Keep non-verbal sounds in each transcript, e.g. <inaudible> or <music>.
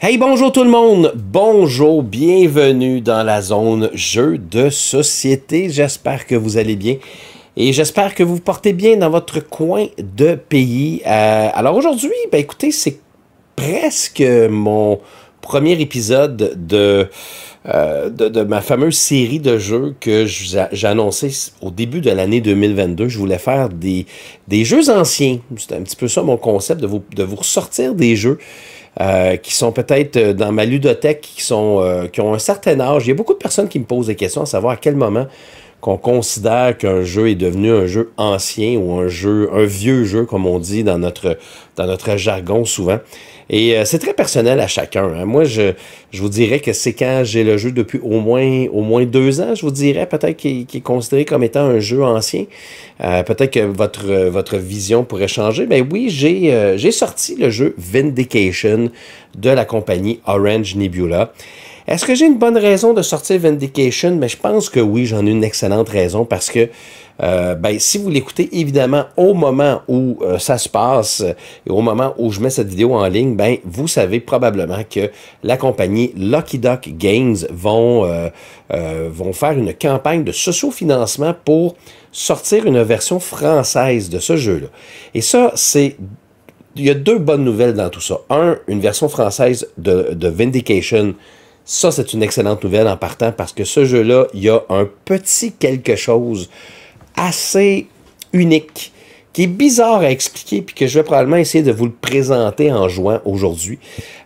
Hey, bonjour tout le monde! Bonjour, bienvenue dans la zone jeu de société. J'espère que vous allez bien et j'espère que vous vous portez bien dans votre coin de pays. Euh, alors aujourd'hui, ben écoutez, c'est presque mon premier épisode de, euh, de, ma fameuse série de jeux que j'ai annoncé au début de l'année 2022. Je voulais faire des, des jeux anciens. c'est un petit peu ça mon concept, de vous, de vous ressortir des jeux euh, qui sont peut-être euh, dans ma ludothèque, qui, sont, euh, qui ont un certain âge. Il y a beaucoup de personnes qui me posent des questions à savoir à quel moment qu'on considère qu'un jeu est devenu un jeu ancien ou un jeu, un vieux jeu, comme on dit dans notre, dans notre jargon souvent. Et euh, c'est très personnel à chacun. Hein. Moi, je, je vous dirais que c'est quand j'ai le jeu depuis au moins, au moins deux ans, je vous dirais, peut-être qu'il est considéré comme étant un jeu ancien. Euh, peut-être que votre, euh, votre vision pourrait changer. Mais ben oui, j'ai sorti le jeu Vindication de la compagnie Orange Nebula. Est-ce que j'ai une bonne raison de sortir Vindication? Mais je pense que oui, j'en ai une excellente raison parce que euh, ben, si vous l'écoutez évidemment au moment où euh, ça se passe et euh, au moment où je mets cette vidéo en ligne, ben, vous savez probablement que la compagnie Lucky Duck Games vont, vont faire une campagne de socio-financement pour sortir une version française de ce jeu-là. Et ça, c'est il y a deux bonnes nouvelles dans tout ça. Un, une version française de Vindication ça, c'est une excellente nouvelle en partant parce que ce jeu-là, il y a un petit quelque chose assez unique qui est bizarre à expliquer puis que je vais probablement essayer de vous le présenter en juin aujourd'hui.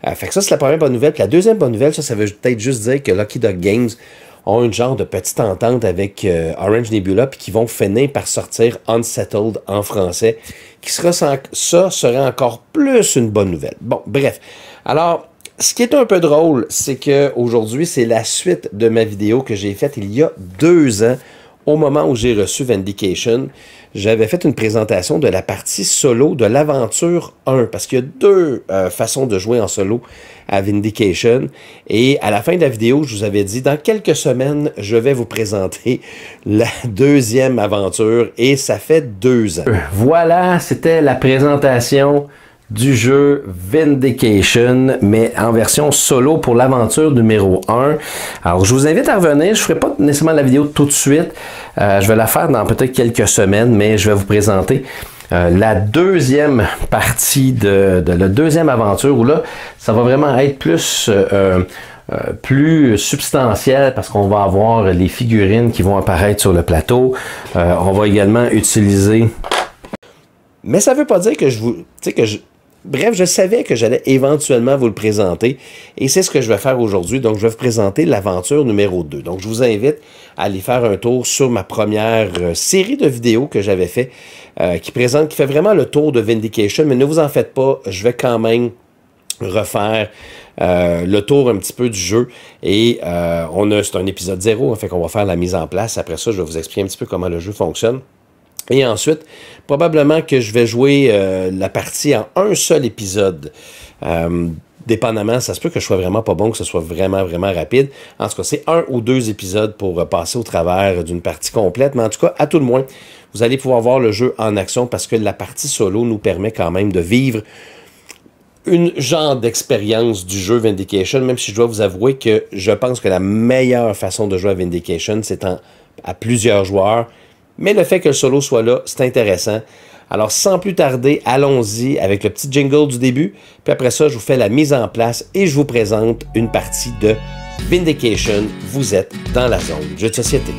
Euh, fait que ça, c'est la première bonne nouvelle. la deuxième bonne nouvelle, ça, ça veut peut-être juste dire que Lucky Dog Games ont une genre de petite entente avec euh, Orange Nebula puis qui vont finir par sortir Unsettled en français qui sera ça serait encore plus une bonne nouvelle. Bon, bref. Alors, ce qui est un peu drôle, c'est que aujourd'hui, c'est la suite de ma vidéo que j'ai faite il y a deux ans, au moment où j'ai reçu Vindication. J'avais fait une présentation de la partie solo de l'aventure 1, parce qu'il y a deux euh, façons de jouer en solo à Vindication. Et à la fin de la vidéo, je vous avais dit, dans quelques semaines, je vais vous présenter <laughs> la deuxième aventure, et ça fait deux ans. Euh, voilà, c'était la présentation du jeu Vindication, mais en version solo pour l'aventure numéro 1. Alors, je vous invite à revenir. Je ne ferai pas nécessairement la vidéo tout de suite. Euh, je vais la faire dans peut-être quelques semaines, mais je vais vous présenter euh, la deuxième partie de, la deuxième aventure où là, ça va vraiment être plus... Euh, euh, plus substantiel parce qu'on va avoir les figurines qui vont apparaître sur le plateau. on va également utiliser... Mais ça veut pas dire que je vous... Tu sais, que je... Bref, je savais que j'allais éventuellement vous le présenter et c'est ce que je vais faire aujourd'hui. Donc, je vais vous présenter l'aventure numéro 2. Donc, je vous invite à aller faire un tour sur ma première euh, série de vidéos que j'avais fait euh, qui présente, qui fait vraiment le tour de Vindication, mais ne vous en faites pas, je vais quand même refaire euh, le tour un petit peu du jeu et on a c'est un épisode zéro, en hein, fait qu'on va faire la mise en place. Après ça, je vais vous expliquer un petit peu comment le jeu fonctionne. Et ensuite, probablement que je vais jouer euh, la partie en un seul épisode. Euh, dépendamment, ça se peut que je sois vraiment pas bon, que ce soit vraiment, vraiment rapide. En tout cas, c'est un ou deux épisodes pour euh, passer au travers d'une partie complète, mais en tout cas, à tout le moins, vous allez pouvoir voir le jeu en action parce que la partie solo nous permet quand même de vivre une genre d'expérience du jeu Vindication, même si je dois vous avouer que je pense que la meilleure façon de jouer à Vindication, c'est à plusieurs joueurs mais le fait que le solo soit là, c'est intéressant. Alors, sans plus tarder, allons-y avec le petit jingle du début. Puis après ça, je vous fais la mise en place et je vous présente une partie de Vindication. Vous êtes dans la zone jeu de société.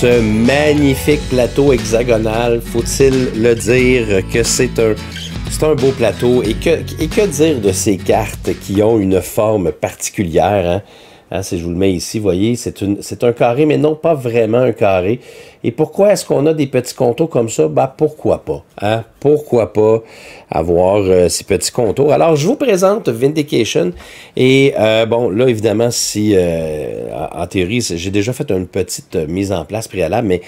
ce magnifique plateau hexagonal. Faut-il le dire que c'est un, beau plateau. Et que, et que dire de ces cartes qui ont une forme particulière? Hein? Hein, si je vous le mets ici, vous voyez, c'est un carré, mais non pas vraiment un carré. Et pourquoi est-ce qu'on a des petits contours comme ça? Ben, pourquoi pas? Hein? Pourquoi pas avoir euh, ces petits contours? Alors, je vous présente Vindication. Et euh, bon, là, évidemment, si euh, en théorie, j'ai déjà fait une petite mise en place préalable, mais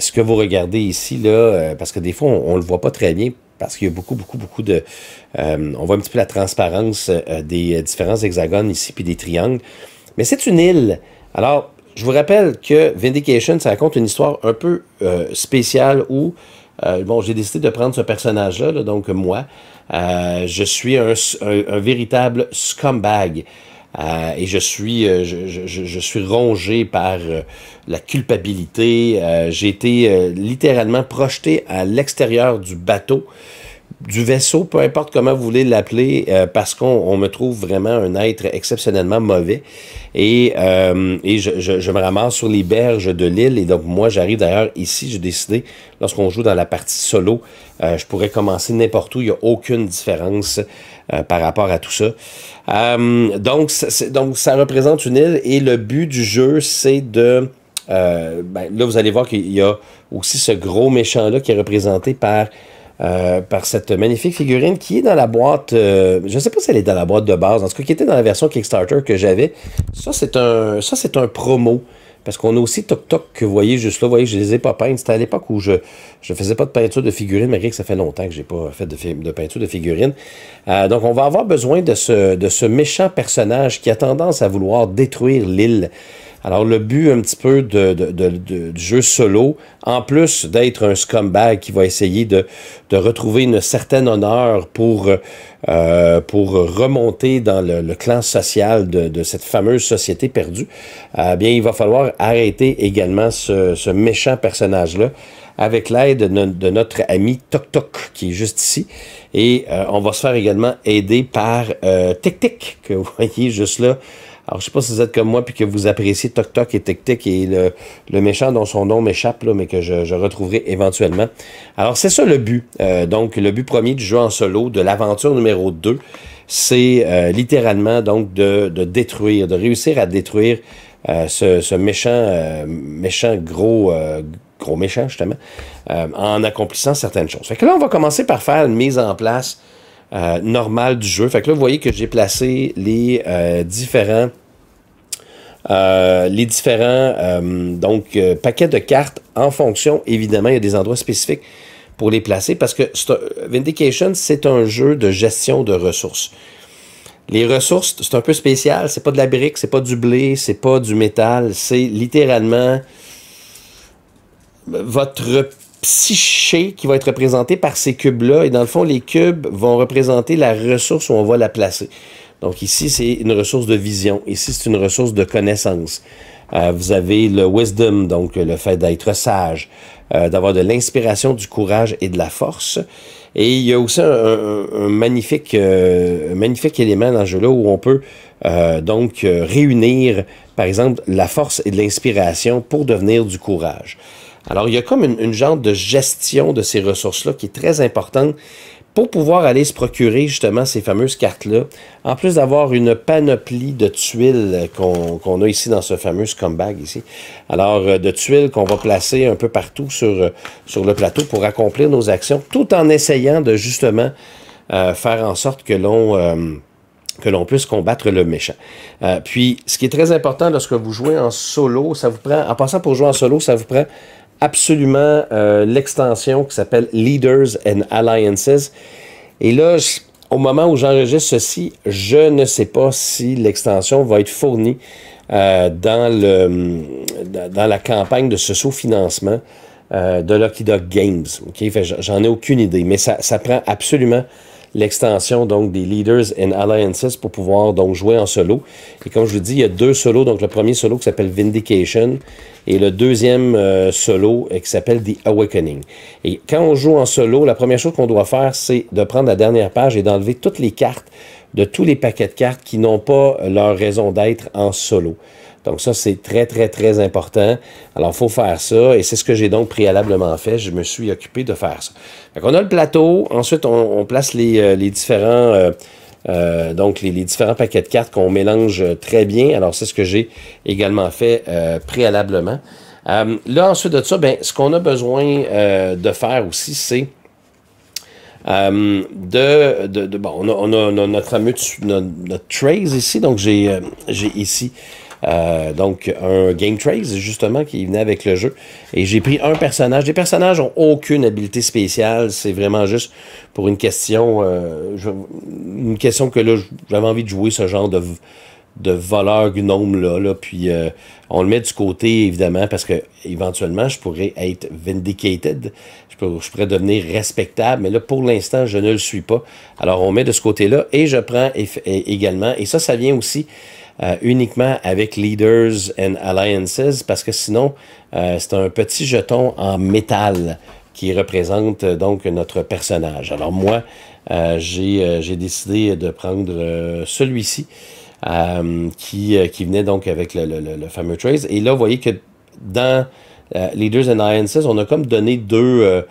ce que vous regardez ici, là, parce que des fois, on ne le voit pas très bien, parce qu'il y a beaucoup, beaucoup, beaucoup de... on voit un petit peu la transparence des différents hexagones ici, puis des triangles. Mais c'est une île. Alors, je vous rappelle que Vindication, ça raconte une histoire un peu euh, spéciale où, euh, bon, j'ai décidé de prendre ce personnage-là, donc moi, euh, je suis un, véritable scumbag. et je suis, je, suis rongé par la culpabilité. j'ai été littéralement projeté à l'extérieur du bateau du vaisseau, peu importe comment vous voulez l'appeler, euh, parce qu'on me trouve vraiment un être exceptionnellement mauvais. Et, euh, je, me ramasse sur les berges de l'île. Et donc, moi, j'arrive d'ailleurs ici. J'ai décidé, lorsqu'on joue dans la partie solo, euh, je pourrais commencer n'importe où. Il n'y a aucune différence par rapport à tout ça. donc, donc, ça représente une île. Et le but du jeu, c'est de... Ben, là, vous allez voir qu'il y a aussi ce gros méchant-là qui est représenté par euh, par cette magnifique figurine qui est dans la boîte, euh, je ne sais pas si elle est dans la boîte de base, en tout cas qui était dans la version Kickstarter que j'avais. Ça, c'est un, ça, c'est un promo. Parce qu'on a aussi Toc Toc que vous voyez juste là, vous voyez, je les ai pas peints, C'était à l'époque où je ne faisais pas de peinture de figurines, malgré que ça fait longtemps que j'ai pas fait de, peinture de figurine. Euh, donc on va avoir besoin de ce, de ce méchant personnage qui a tendance à vouloir détruire l'île. Alors, le but un petit peu de, du jeu solo, en plus d'être un scumbag qui va essayer de, retrouver une certaine honneur pour, euh, pour remonter dans le, clan social de, cette fameuse société perdue, eh bien, il va falloir arrêter également ce, ce méchant personnage-là avec l'aide de, notre ami Tok Tok, qui est juste ici. Et euh, on va se faire également aider par euh, Tic que vous voyez juste là, alors, je sais pas si vous êtes comme moi puis que vous appréciez Toc Toc et Tic Tic et le, le méchant dont son nom m'échappe, là, mais que je, je, retrouverai éventuellement. Alors, c'est ça le but. Euh, donc, le but premier du jeu en solo, de l'aventure numéro 2, c'est euh, littéralement donc de, de, détruire, de réussir à détruire euh, ce, ce, méchant, méchant gros gros méchant, justement, en accomplissant certaines choses. Fait que là, on va commencer par faire une mise en place euh, normale du jeu. Fait que là, vous voyez que j'ai placé les euh, différents euh, les différents euh, donc euh, paquets de cartes en fonction, évidemment, il y a des endroits spécifiques pour les placer parce que Vindication, c'est un jeu de gestion de ressources. Les ressources, c'est un peu spécial, c'est pas de la brique, c'est pas du blé, c'est pas du métal, c'est littéralement votre psyché qui va être représenté par ces cubes-là. Et dans le fond, les cubes vont représenter la ressource où on va la placer. Donc ici, c'est une ressource de vision. Ici, c'est une ressource de connaissance. Euh, vous avez le wisdom, donc le fait d'être sage, euh, d'avoir de l'inspiration, du courage et de la force. Et il y a aussi un, magnifique, euh, magnifique élément dans ce jeu-là où on peut donc réunir, par exemple, la force et de l'inspiration pour devenir du courage. Alors, il y a comme une, une genre de gestion de ces ressources-là qui est très importante pour pouvoir aller se procurer justement ces fameuses cartes-là, en plus d'avoir une panoplie de tuiles qu'on a ici dans ce fameux comeback ici, alors euh, de tuiles qu'on va placer un peu partout sur, euh, sur le plateau pour accomplir nos actions, tout en essayant de justement euh, faire en sorte que l'on... que l'on puisse combattre le méchant. puis, ce qui est très important lorsque vous jouez en solo, ça vous prend, en passant pour jouer en solo, ça vous prend absolument euh, l'extension qui s'appelle Leaders and Alliances. Et là, au moment où j'enregistre ceci, je ne sais pas si l'extension va être fournie euh, dans, le, dans la campagne de ce sous-financement euh, de Lucky Dog Games. Okay? J'en ai aucune idée, mais ça, ça prend absolument l'extension donc des Leaders and Alliances pour pouvoir donc jouer en solo. Et comme je vous dis, il y a deux solos. Donc le premier solo qui s'appelle Vindication et le deuxième euh, solo qui s'appelle The Awakening. Et quand on joue en solo, la première chose qu'on doit faire, c'est de prendre la dernière page et d'enlever toutes les cartes de tous les paquets de cartes qui n'ont pas euh, leur raison d'être en solo. Donc ça, c'est très, très, très important. Alors, il faut faire ça et c'est ce que j'ai donc préalablement fait. Je me suis occupé de faire ça. Donc, on a le plateau. Ensuite, on, place les, euh, différents... Euh, euh, donc les, différents paquets de cartes qu'on mélange très bien. Alors c'est ce que j'ai également fait préalablement. là ensuite de ça, ben, ce qu'on a besoin de faire aussi, c'est de, bon, on, a, notre fameux notre, ici. Donc j'ai ici euh, donc, un Game Trace, justement, qui venait avec le jeu. Et j'ai pris un personnage. Les personnages ont aucune habilité spéciale. C'est vraiment juste pour une question. Euh, une question que là, j'avais envie de jouer ce genre de de voleur gnome là, là puis euh, on le met du côté évidemment parce que éventuellement je pourrais être vindicated, je, pourrais devenir respectable, mais là pour l'instant je ne le suis pas. Alors on met de ce côté là et je prends également et ça ça vient aussi euh, uniquement avec Leaders and Alliances parce que sinon, euh, c'est un petit jeton en métal qui représente euh, donc notre personnage. Alors moi, j'ai décidé de prendre celui-ci qui, venait donc avec le, le, le fameux Trace. Et là, vous voyez que dans euh, Leaders and Alliances, on a comme donné deux, euh,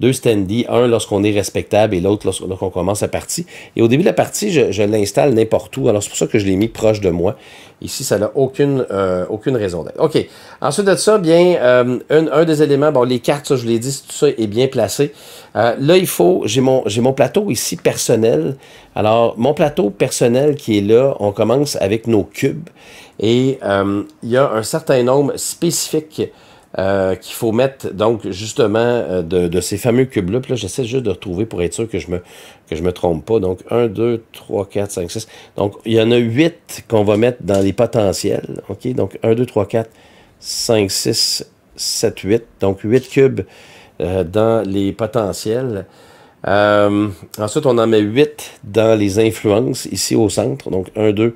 deux standees, un lorsqu'on est respectable et l'autre lorsqu'on commence la partie. Et au début de la partie, je, l'installe n'importe où. Alors, c'est pour ça que je l'ai mis proche de moi. Ici, ça n'a aucune, euh, aucune raison d'être. OK. Ensuite de ça, bien, un, des éléments, bon, les cartes, ça, je l'ai dit, tout ça est bien placé. là, il faut, j'ai mon, j'ai mon plateau ici personnel. Alors, mon plateau personnel qui est là, on commence avec nos cubes. Et il y a un certain nombre spécifique euh, qu'il faut mettre, donc, justement, euh, de, ces fameux cubes-là. Puis là, j'essaie juste de retrouver pour être sûr que je me, que je me trompe pas. Donc, 1, 2, 3, 4, 5, 6. Donc, il y en a 8 qu'on va mettre dans les potentiels. OK? Donc, 1, 2, 3, 4, 5, 6, 7, 8. Donc, 8 cubes euh, dans les potentiels. Euh, ensuite, on en met 8 dans les influences, ici au centre. Donc, 1, 2,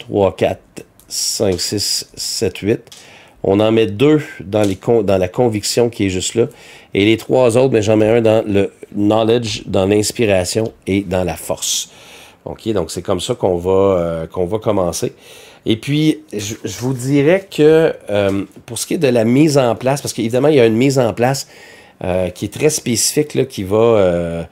3, 4, 5, 6, 7, 8. On en met deux dans, la conviction qui est juste là. Et les trois autres, mais ben, j'en mets un dans le knowledge, dans l'inspiration et dans la force. OK, donc c'est comme ça qu'on va, euh, va commencer. Et puis, je, vous dirais que euh, pour ce qui est de la mise en place, parce qu'évidemment, il y a une mise en place euh, qui est très spécifique, là, qui va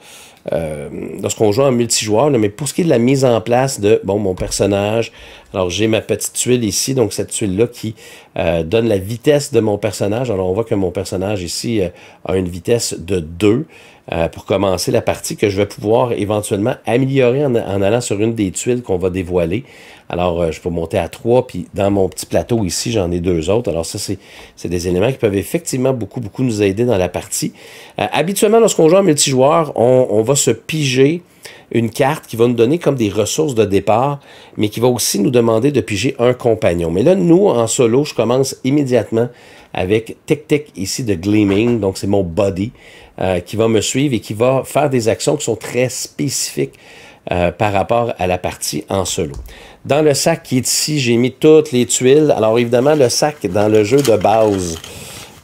euh, lorsqu'on joue en multijoueur. mais pour ce qui est de la mise en place de bon mon personnage, alors j'ai ma petite tuile ici, donc cette tuile-là qui euh, donne la vitesse de mon personnage. Alors on voit que mon personnage ici euh, a une vitesse de 2. Euh, pour commencer la partie que je vais pouvoir éventuellement améliorer en, allant sur une des tuiles qu'on va dévoiler. Alors, euh, je peux monter à trois, puis dans mon petit plateau ici, j'en ai deux autres. Alors ça, c'est des éléments qui peuvent effectivement beaucoup, beaucoup nous aider dans la partie. Euh, habituellement, lorsqu'on joue en multijoueur, on, on va se piger une carte qui va nous donner comme des ressources de départ, mais qui va aussi nous demander de piger un compagnon. Mais là, nous, en solo, je commence immédiatement avec Tic Tic ici de Gleaming, donc c'est mon body, euh, qui va me suivre et qui va faire des actions qui sont très spécifiques euh, par rapport à la partie en solo. Dans le sac qui est ici, j'ai mis toutes les tuiles. Alors évidemment, le sac dans le jeu de base,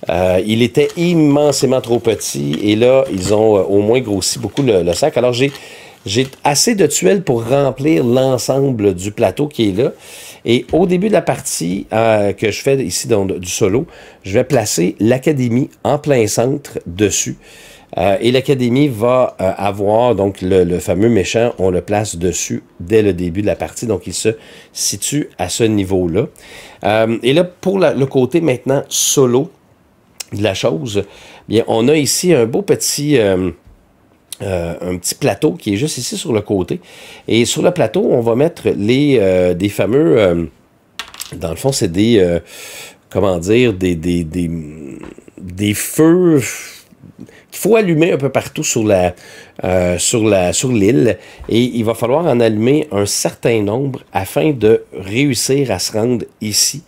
euh, il était immensément trop petit et là, ils ont au moins grossi beaucoup le, le sac. Alors, j'ai assez de tuiles pour remplir l'ensemble du plateau qui est là. Et au début de la partie euh, que je fais ici dans, du solo, je vais placer l'académie en plein centre dessus. Euh, et l'académie va euh, avoir, donc le, fameux méchant, on le place dessus dès le début de la partie, donc il se situe à ce niveau-là. et là, pour le côté maintenant solo de la chose, bien, on a ici un beau petit... Euh, un petit plateau qui est juste ici sur le côté. Et sur le plateau, on va mettre les euh, des fameux... Euh, dans le fond, c'est des... comment dire? Des, des, des, feux qu'il faut allumer un peu partout sur sur la sur l'île et il va falloir en allumer un certain nombre afin de réussir à se rendre ici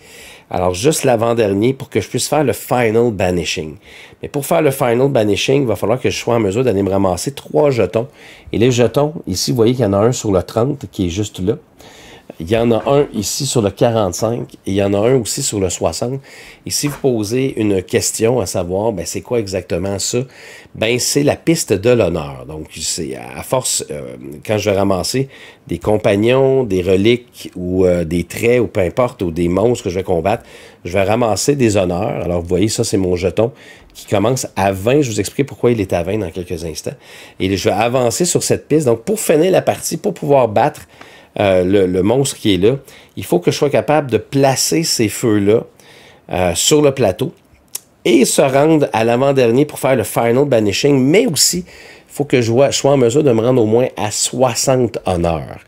alors, juste l'avant-dernier pour que je puisse faire le final banishing. Mais pour faire le final banishing, il va falloir que je sois en mesure d'aller me ramasser trois jetons. Et les jetons, ici, vous voyez qu'il y en a un sur le 30 qui est juste là. Il y en a un ici sur le 45 et il y en a un aussi sur le 60. Et si vous posez une question à savoir, ben c'est quoi exactement ça? Ben c'est la piste de l'honneur. Donc c'est à force, euh, quand je vais ramasser des compagnons, des reliques ou euh, des traits ou peu importe, ou des monstres que je vais combattre, je vais ramasser des honneurs. Alors vous voyez, ça c'est mon jeton qui commence à 20. Je vous explique pourquoi il est à 20 dans quelques instants. Et je vais avancer sur cette piste. Donc pour finir la partie, pour pouvoir battre euh, le, monstre qui est là, il faut que je sois capable de placer ces feux-là euh, sur le plateau et se rendre à l'avant-dernier pour faire le final banishing, mais aussi, il faut que je, sois en mesure de me rendre au moins à 60 honneurs.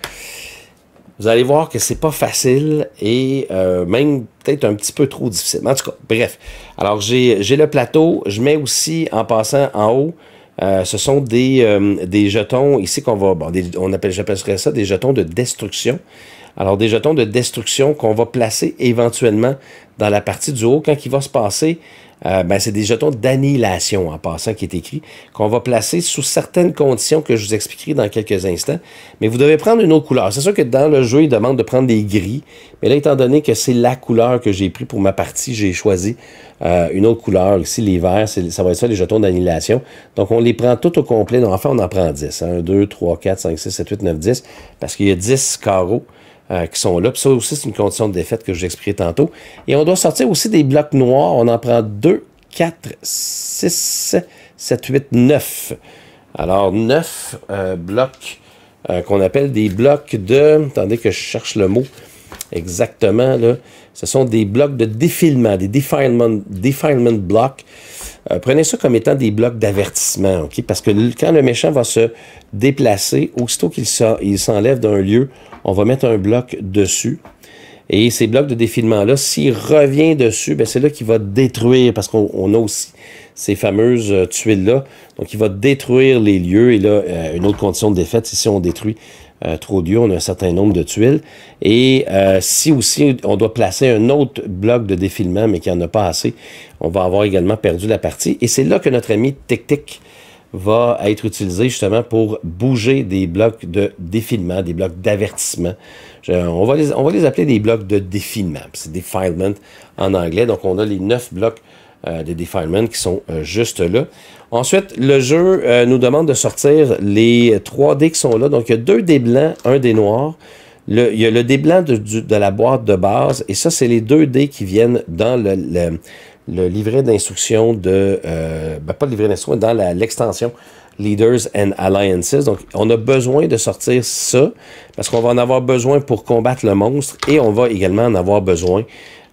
Vous allez voir que c'est pas facile et euh, même peut-être un petit peu trop difficile. En tout cas, bref. Alors, j'ai le plateau. Je mets aussi, en passant en haut, euh, ce sont des, euh, des jetons, ici qu'on va, bon, on appelle, j'appellerais ça des jetons de destruction. Alors, des jetons de destruction qu'on va placer éventuellement dans la partie du haut quand il va se passer euh, ben, c'est des jetons d'annihilation en passant qui est écrit, qu'on va placer sous certaines conditions que je vous expliquerai dans quelques instants. Mais vous devez prendre une autre couleur. C'est sûr que dans le jeu, il demande de prendre des gris. Mais là, étant donné que c'est la couleur que j'ai pris pour ma partie, j'ai choisi euh, une autre couleur. Ici, les verts, ça va être ça, les jetons d'annihilation. Donc, on les prend tout au complet. Donc, enfin, on en prend 10. 1, 2, 3, 4, 5, 6, 7, 8, 9, 10. Parce qu'il y a 10 carreaux. Euh, qui sont là. Puis ça aussi, c'est une condition de défaite que j'expliquais tantôt. Et on doit sortir aussi des blocs noirs. On en prend 2, 4, 6, 7, 8, 9. Alors, 9 euh, blocs euh, qu'on appelle des blocs de... Attendez que je cherche le mot. Exactement, là. Ce sont des blocs de défilement, des defilement, defilement blocks. Euh, prenez ça comme étant des blocs d'avertissement, OK? Parce que quand le méchant va se déplacer, aussitôt qu'il s'enlève d'un lieu, on va mettre un bloc dessus. Et ces blocs de défilement-là, s'il revient dessus, ben, c'est là qu'il va détruire, parce qu'on a aussi ces fameuses euh, tuiles-là. Donc, il va détruire les lieux. Et là, euh, une autre condition de défaite, c'est si on détruit euh, trop dur, on a un certain nombre de tuiles. Et euh, si aussi on doit placer un autre bloc de défilement, mais qu'il n'y en a pas assez, on va avoir également perdu la partie. Et c'est là que notre ami tic va être utilisé justement pour bouger des blocs de défilement, des blocs d'avertissement. On, va les, on va les appeler des blocs de défilement. C'est défilement en anglais. Donc, on a les neuf blocs euh, des Defilements qui sont euh, juste là. Ensuite, le jeu euh, nous demande de sortir les 3 d qui sont là. Donc, il y a deux dés blancs, un dé noir. Le, il y a le dé blanc de, la boîte de base, et ça, c'est les deux dés qui viennent dans le, livret d'instruction de... Ben, pas le livret d'instruction, dans l'extension Leaders and Alliances. Donc, on a besoin de sortir ça parce qu'on va en avoir besoin pour combattre le monstre et on va également en avoir besoin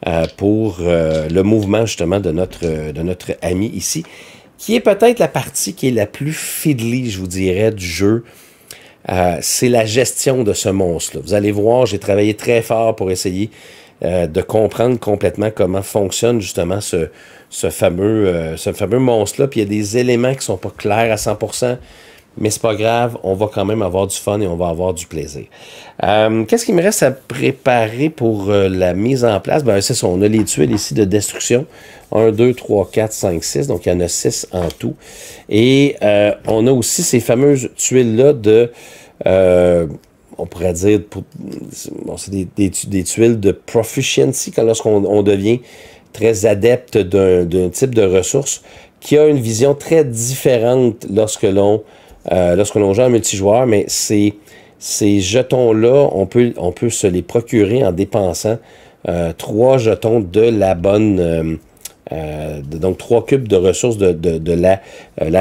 euh, pour euh, le mouvement justement de notre, euh, de notre ami ici, qui est peut-être la partie qui est la plus fiddly, je vous dirais, du jeu. c'est la gestion de ce monstre-là. Vous allez voir, j'ai travaillé très fort pour essayer de comprendre complètement comment fonctionne justement ce, ce fameux, ce fameux monstre-là. Puis il y a des éléments qui sont pas clairs à 100% mais c'est pas grave, on va quand même avoir du fun et on va avoir du plaisir. Euh, qu'est-ce qu'il me reste à préparer pour euh, la mise en place? Ben, c'est ça, on a les tuiles ici de destruction. 1, 2, 3, 4, 5, 6. Donc, il y en a 6 en tout. Et euh, on a aussi ces fameuses tuiles-là de... on pourrait dire... c'est des, tuiles de proficiency quand lorsqu'on devient très adepte d'un type de ressource qui a une vision très différente lorsque l'on euh, lorsqu'on joue en multijoueur, mais ces, jetons-là, on peut, se les procurer en dépensant euh, trois jetons de la bonne... Euh, donc trois cubes de ressources de, la,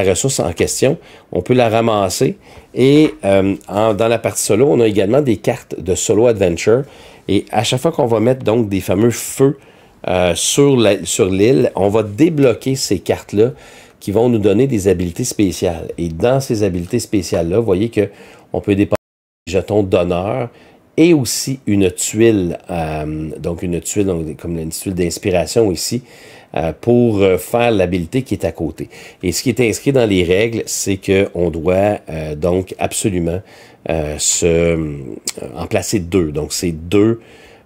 ressource en question. On peut la ramasser. Et dans la partie solo, on a également des cartes de solo adventure. Et à chaque fois qu'on va mettre donc des fameux feux sur l'île, on va débloquer ces cartes-là qui vont nous donner des habiletés spéciales. Et dans ces habiletés spéciales-là, vous voyez on peut dépenser des jetons d'honneur et aussi une tuile, euh, donc une tuile donc, comme une tuile d'inspiration ici, euh, pour euh, faire l'habileté qui est à côté. Et ce qui est inscrit dans les règles, c'est qu'on doit donc absolument se, en placer deux. Donc c'est deux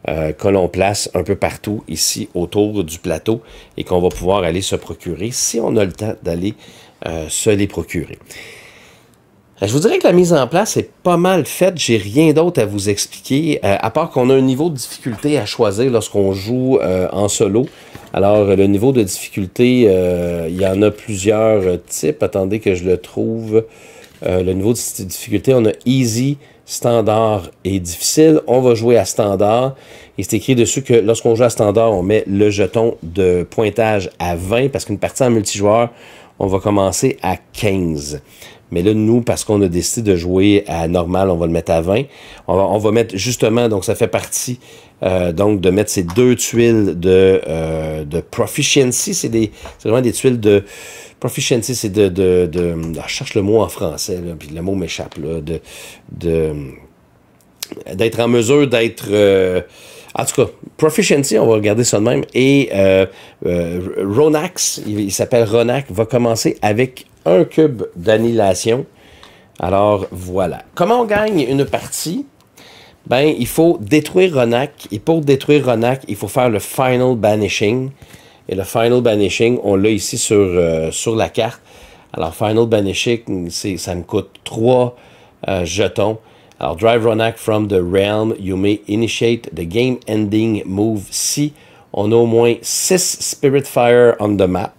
euh, que l'on place un peu partout ici autour du plateau et qu'on va pouvoir aller se procurer si on a le temps d'aller euh, se les procurer. Euh, je vous dirais que la mise en place est pas mal faite. J'ai rien d'autre à vous expliquer, à part qu'on a un niveau de difficulté à choisir lorsqu'on joue en solo. Alors, le niveau de difficulté, il y en a plusieurs types. Attendez que je le trouve. le niveau de difficulté, on a Easy, standard est difficile, on va jouer à standard. Et c'est écrit dessus que lorsqu'on joue à standard, on met le jeton de pointage à 20 parce qu'une partie en multijoueur, on va commencer à 15. Mais là, nous, parce qu'on a décidé de jouer à normal, on va le mettre à 20. On va, mettre justement, donc ça fait partie, euh, donc de mettre ces deux tuiles de, euh, de proficiency. C'est vraiment des tuiles de proficiency, c'est de... de, je ah, cherche le mot en français, puis le mot m'échappe, de... de d'être en mesure d'être... Euh, en tout cas, Proficiency, on va regarder ça de même. Et euh, Ronax, il s'appelle Ronax, va commencer avec un cube d'annihilation. Alors voilà. Comment on gagne une partie? Ben, il faut détruire Ronak. Et pour détruire Ronak, il faut faire le Final Banishing. Et le Final Banishing, on l'a ici sur, euh, sur la carte. Alors, Final Banishing, ça me coûte 3 euh, jetons. Alors, Drive Ronak from the Realm. You may initiate the game ending move si on a au moins 6 Spirit Fire on the map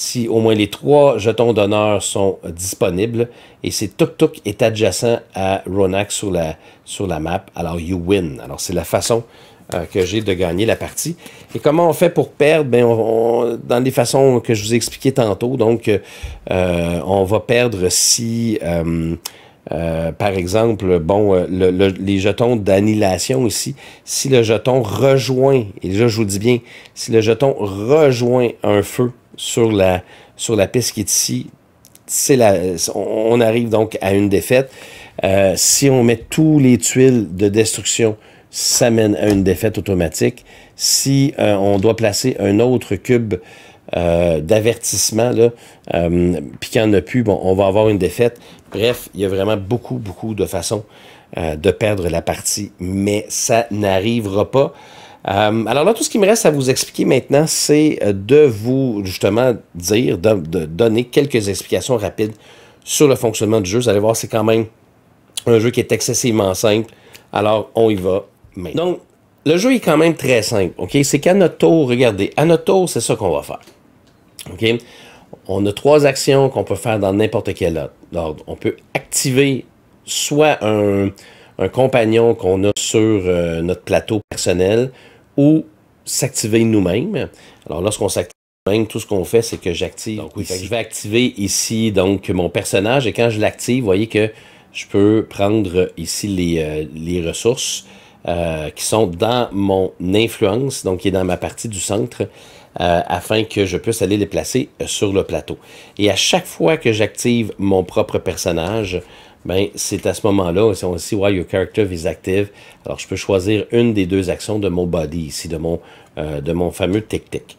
si au moins les trois jetons d'honneur sont disponibles. Et c'est Tuk Tuk est adjacent à Ronak sur la, sur la map. Alors, you win. Alors, c'est la façon euh, que j'ai de gagner la partie. Et comment on fait pour perdre? Bien, dans les façons que je vous ai expliquées tantôt. Donc, euh, on va perdre si... Euh, par exemple, bon, les jetons d'annihilation ici, si le jeton rejoint, et là je vous dis bien, si le jeton rejoint un feu, sur la, piste qui est ici, on arrive donc à une défaite. Euh, si on met tous les tuiles de destruction, ça mène à une défaite automatique. Si euh, on doit placer un autre cube euh, d'avertissement, là, puis qu'il n'y en a plus, on va avoir une défaite. Bref, il y a vraiment beaucoup, beaucoup de façons de perdre la partie, mais ça n'arrivera pas. Euh, alors là, tout ce qui me reste à vous expliquer maintenant, c'est euh, de vous justement dire, de, donner quelques explications rapides sur le fonctionnement du jeu. Vous allez voir, c'est quand même un jeu qui est excessivement simple. Alors, on y va maintenant. Donc, le jeu est quand même très simple. OK? C'est qu'à notre tour, regardez, à notre tour, c'est ça qu'on va faire. OK? On a trois actions qu'on peut faire dans n'importe quel ordre. On peut activer soit un, compagnon qu'on a sur euh, notre plateau personnel s'activer nous-mêmes. Alors lorsqu'on s'active nous-mêmes, tout ce qu'on fait, c'est que j'active. je vais activer ici donc mon personnage et quand je l'active, vous voyez que je peux prendre ici les, euh, ressources euh, qui sont dans mon influence, donc qui est dans ma partie du centre, euh, afin que je puisse aller les placer sur le plateau. Et à chaque fois que j'active mon propre personnage, ben c'est à ce moment-là, si on dit Why your character is active, alors je peux choisir une des deux actions de mon body ici, de mon, euh, de mon fameux tic-tic.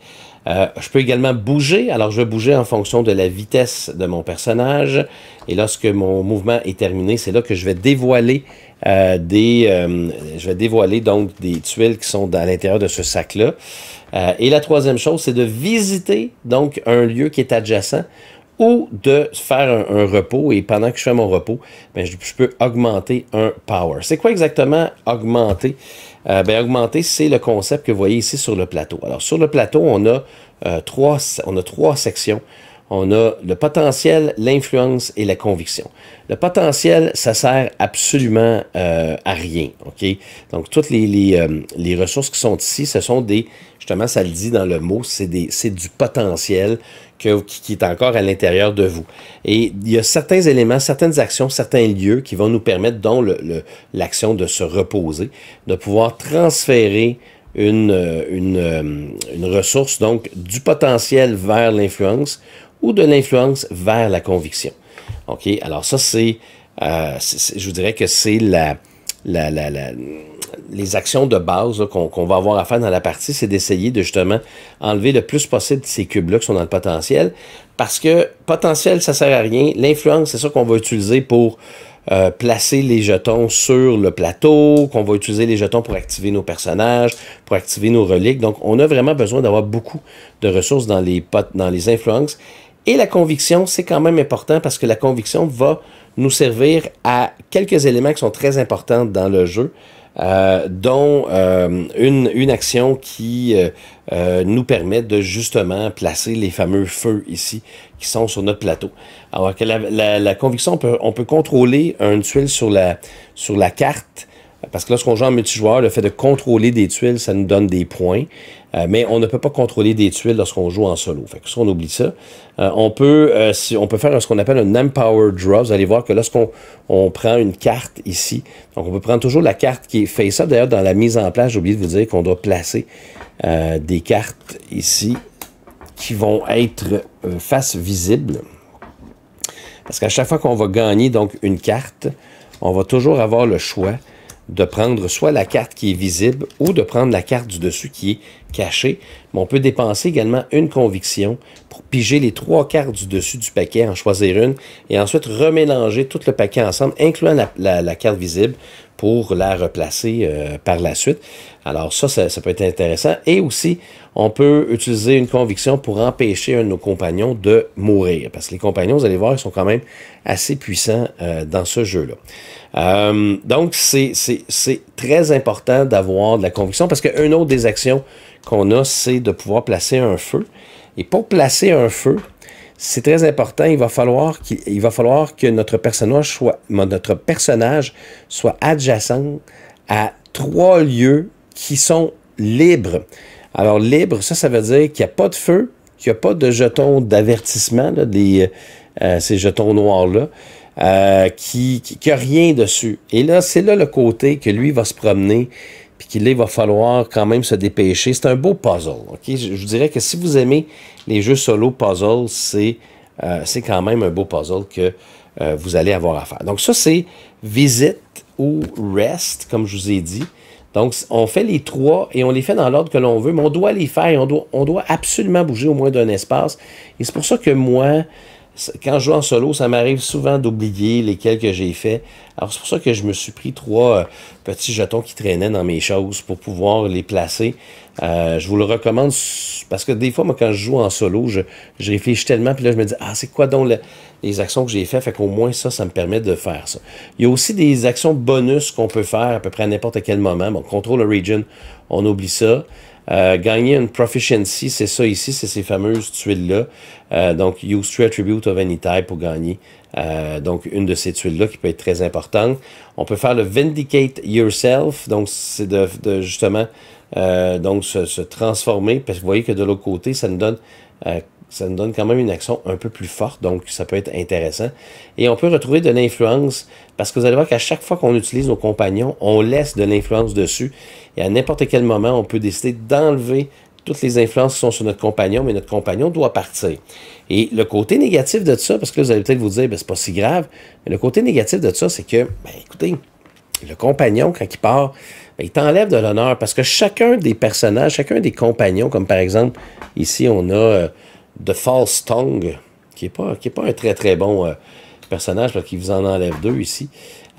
Euh, je peux également bouger, alors je vais bouger en fonction de la vitesse de mon personnage. Et lorsque mon mouvement est terminé, c'est là que je vais dévoiler euh, des, je vais dévoiler donc des tuiles qui sont à l'intérieur de ce sac-là. et la troisième chose, c'est de visiter donc un lieu qui est adjacent ou de faire un, repos. Et pendant que je fais mon repos, ben, je, peux augmenter un power. C'est quoi exactement augmenter? Euh, ben, augmenter, c'est le concept que vous voyez ici sur le plateau. Alors, sur le plateau, on a, euh, trois, on a trois sections. On a le potentiel, l'influence et la conviction. Le potentiel, ça sert absolument euh, à rien. ok Donc, toutes les, les, les ressources qui sont ici, ce sont des, justement, ça le dit dans le mot, c'est du potentiel qui, est encore à l'intérieur de vous. Et il y a certains éléments, certaines actions, certains lieux qui vont nous permettre, dont l'action de se reposer, de pouvoir transférer une, euh, une, ressource, donc du potentiel vers l'influence ou de l'influence vers la conviction. OK? Alors ça, c'est, euh, je vous dirais que c'est la, la, les actions de base qu'on va avoir à faire dans la partie, c'est d'essayer de justement enlever le plus possible ces cubes-là qui sont dans le potentiel. Parce que potentiel, ça sert à rien. L'influence, c'est ça qu'on va utiliser pour euh, placer les jetons sur le plateau, qu'on va utiliser les jetons pour activer nos personnages, pour activer nos reliques. Donc, on a vraiment besoin d'avoir beaucoup de ressources dans les, dans les influences. Et la conviction, c'est quand même important parce que la conviction va nous servir à quelques éléments qui sont très importants dans le jeu. Euh, dont euh, une, une, action qui euh, nous permet de justement placer les fameux feux ici qui sont sur notre plateau. Alors que la, la, conviction, on peut, on peut contrôler une tuile sur la, sur la carte parce que lorsqu'on joue en multijoueur, le fait de contrôler des tuiles, ça nous donne des points. Euh, mais on ne peut pas contrôler des tuiles lorsqu'on joue en solo. Fait ça, on oublie ça. Euh, on, peut, euh, on peut faire ce qu'on appelle un Empower Draw. Vous allez voir que lorsqu'on prend une carte ici, donc on peut prendre toujours la carte qui est face-up. D'ailleurs, dans la mise en place, j'ai oublié de vous dire qu'on doit placer des cartes ici qui vont être face visible. Parce qu'à chaque fois qu'on va gagner donc une carte, on va toujours avoir le choix de prendre soit la carte qui est visible ou de prendre la carte du dessus qui est cachée. Mais on peut dépenser également une conviction pour piger les trois cartes du dessus du paquet, en choisir une et ensuite remélanger tout le paquet ensemble, incluant la, carte visible pour la replacer euh, par la suite. Alors ça, ça, peut être intéressant. Et aussi, on peut utiliser une conviction pour empêcher un de nos compagnons de mourir. Parce que les compagnons, vous allez voir, ils sont quand même assez puissants euh, dans ce jeu-là. Euh, donc, c'est très important d'avoir de la conviction parce qu'une autre des actions qu'on a, c'est de pouvoir placer un feu. Et pour placer un feu, c'est très important. Il va falloir va falloir que notre personnage soit notre personnage soit adjacent à trois lieux qui sont libres. Alors, libre, ça, ça veut dire qu'il n'y a pas de feu, qu'il n'y a pas de jetons d'avertissement, euh, euh, ces jetons noirs-là, euh, qui a rien dessus. Et là, c'est là le côté que lui va se promener, puis qu'il va falloir quand même se dépêcher. C'est un beau puzzle. Je, vous dirais que si vous aimez les jeux solo puzzle, c'est euh, quand même un beau puzzle que vous allez avoir à faire. Donc ça, c'est visite ou rest, comme je vous ai dit. Donc, on fait les trois et on les fait dans l'ordre que l'on veut, mais on doit les faire et on doit, absolument bouger au moins d'un espace. Et c'est pour ça que moi, quand je joue en solo, ça m'arrive souvent d'oublier lesquels que j'ai fait. Alors, c'est pour ça que je me suis pris trois euh, petits jetons qui traînaient dans mes choses pour pouvoir les placer. Euh, je vous le recommande parce que des fois, moi, quand je joue en solo, je, réfléchis tellement, puis là, je me dis, ah, c'est quoi donc les actions que j'ai faites? Fait qu'au moins, ça, ça me permet de faire ça. Il y a aussi des actions bonus qu'on peut faire à peu près à n'importe quel moment. Bon, contrôle region, on oublie ça. Euh, gagner une proficiency, c'est ça ici, c'est ces fameuses tuiles-là. Euh, donc, use three attributes of any type pour gagner. donc, une de ces tuiles-là qui peut être très importante. On peut faire le Vindicate Yourself, donc c'est de, de, justement euh, donc, se, transformer, parce que vous voyez que de l'autre côté, ça nous donne... Euh, ça nous donne quand même une action un peu plus forte, donc ça peut être intéressant. Et on peut retrouver de l'influence, parce que vous allez voir qu'à chaque fois qu'on utilise nos compagnons, on laisse de l'influence dessus. Et à n'importe quel moment, on peut décider d'enlever toutes les influences qui sont sur notre compagnon, mais notre compagnon doit partir. Et le côté négatif de ça, parce que vous allez peut-être vous dire, ben, c'est pas si grave, mais le côté négatif de ça, c'est que, ben, écoutez, le compagnon, quand il part, ben, il t'enlève de l'honneur parce que chacun des personnages, chacun des compagnons, comme par exemple, ici, on a euh, The False Tongue, qui n'est pas, pas un très très bon euh, personnage parce qu'il vous en enlève deux ici.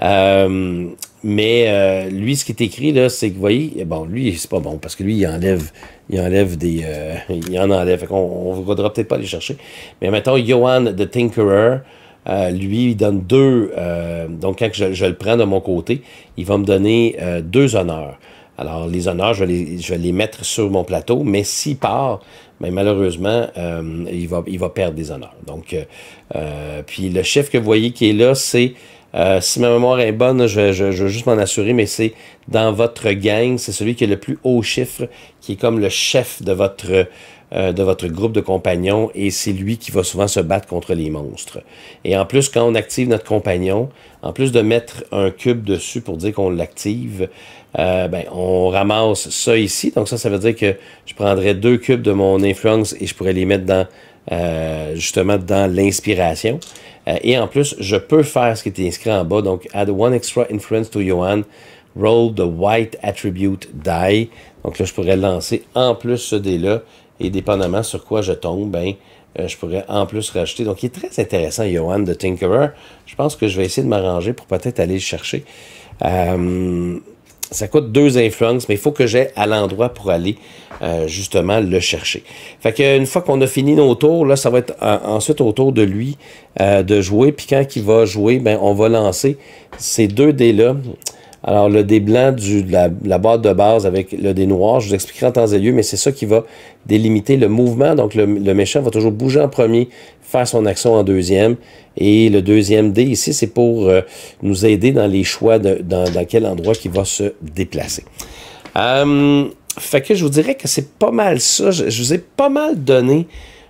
Euh, mais lui, ce qui est écrit, là, c'est que, vous voyez, bon, lui, c'est pas bon parce que lui, il enlève, il enlève des. il en enlève. Fait on ne voudra peut-être pas les chercher. Mais mettons, Johan the Tinkerer. Euh, lui, il donne deux. Euh, donc, quand je, le prends de mon côté, il va me donner euh, deux honneurs. Alors, les honneurs, je vais les, je les mettre sur mon plateau, mais s'il part, mais ben, malheureusement, il, va, il va perdre des honneurs. Donc, puis le chiffre que vous voyez qui est là, c'est. si ma mémoire est bonne, je, je, veux juste m'en assurer, mais c'est dans votre gang, c'est celui qui a le plus haut chiffre, qui est comme le chef de votre euh, de votre groupe de compagnons et c'est lui qui va souvent se battre contre les monstres. Et en plus, quand on active notre compagnon, en plus de mettre un cube dessus pour dire qu'on l'active, euh, ben, on ramasse ça ici. Donc ça, ça veut dire que je prendrais deux cubes de mon influence et je pourrais les mettre dans euh, justement dans l'inspiration. et en plus, je peux faire ce qui est inscrit en bas. Donc, add one extra influence to Johan. Roll the white attribute die. Donc là, je pourrais lancer en plus ce dé-là et dépendamment sur quoi je tombe, ben, euh, je pourrais en plus racheter. Donc, il est très intéressant, Johan de Tinkerer. Je pense que je vais essayer de m'arranger pour peut-être aller le chercher. Euh, ça coûte deux influences, mais il faut que j'aie à l'endroit pour aller euh, justement le chercher. Fait que une fois qu'on a fini nos tours, là, ça va être ensuite au tour de lui de jouer. Puis quand il va jouer, ben, on va lancer ces deux dés-là. Alors, le dé blanc du, de la, boîte de base avec le dé noir, je vous expliquerai en temps et lieu, mais c'est ça qui va délimiter le mouvement. Donc, le, méchant va toujours bouger en premier, faire son action en deuxième. Et le deuxième dé ici, c'est pour euh, nous aider dans les choix dans, quel endroit il va se déplacer. Euh, fait que je vous dirais que c'est pas mal ça. Je, vous ai pas mal donné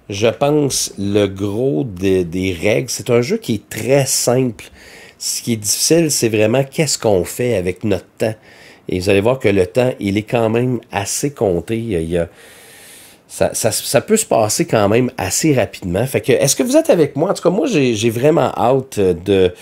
je pense, le gros des règles. C'est un jeu qui est très simple. Ce qui est difficile, c'est vraiment qu'est-ce qu'on fait avec notre temps. Et vous allez voir que le temps, il est quand même assez compté. Il y a, ça, ça, ça, peut se passer quand même assez rapidement. Fait que, est-ce que vous êtes avec moi? En tout cas, moi, j'ai vraiment hâte euh, de,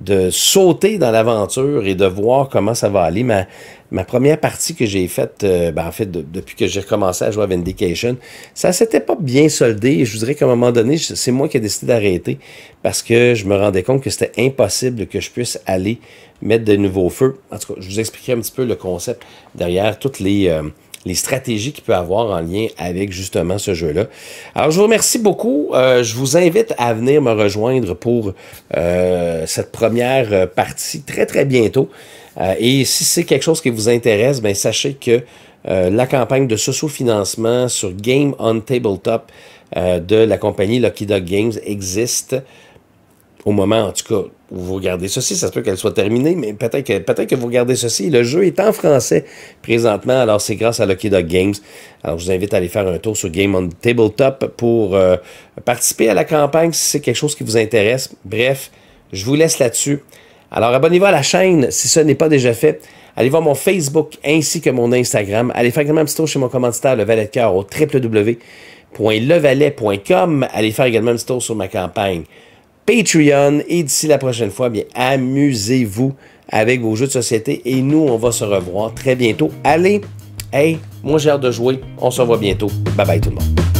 de sauter dans l'aventure et de voir comment ça va aller. Ma, ma première partie que j'ai faite, euh, ben en fait, depuis que j'ai recommencé à jouer à Vindication, ça s'était pas bien soldé. Je vous dirais qu'à un moment donné, c'est moi qui ai décidé d'arrêter parce que je me rendais compte que c'était impossible que je puisse aller mettre de nouveaux feux. En tout cas, je vous expliquerai un petit peu le concept derrière toutes les... Euh, les stratégies qu'il peut avoir en lien avec justement ce jeu-là. Alors, je vous remercie beaucoup. Euh, je vous invite à venir me rejoindre pour euh, cette première euh, partie très, très bientôt. et si c'est quelque chose qui vous intéresse, ben, sachez que la campagne de socio-financement sur Game on Tabletop de la compagnie Lucky Dog Games existe au moment, en tout cas, où vous regardez ceci. Ça se peut qu'elle soit terminée, mais peut-être que, peut que vous regardez ceci. Le jeu est en français présentement, alors c'est grâce à Lucky Dog Games. Alors, je vous invite à aller faire un tour sur Game on Tabletop pour euh, participer à la campagne si c'est quelque chose qui vous intéresse. Bref, je vous laisse là-dessus. Alors, abonnez-vous à la chaîne si ce n'est pas déjà fait. Allez voir mon Facebook ainsi que mon Instagram. Allez faire également un petit tour chez mon commanditaire, le Valet de Cœur, au www.levalet.com. Allez faire également un petit tour sur ma campagne. Patreon. Et d'ici la prochaine fois, bien, amusez-vous avec vos jeux de société. Et nous, on va se revoir très bientôt. Allez, hey, moi j'ai hâte de jouer. On se revoit bientôt. Bye bye tout le monde.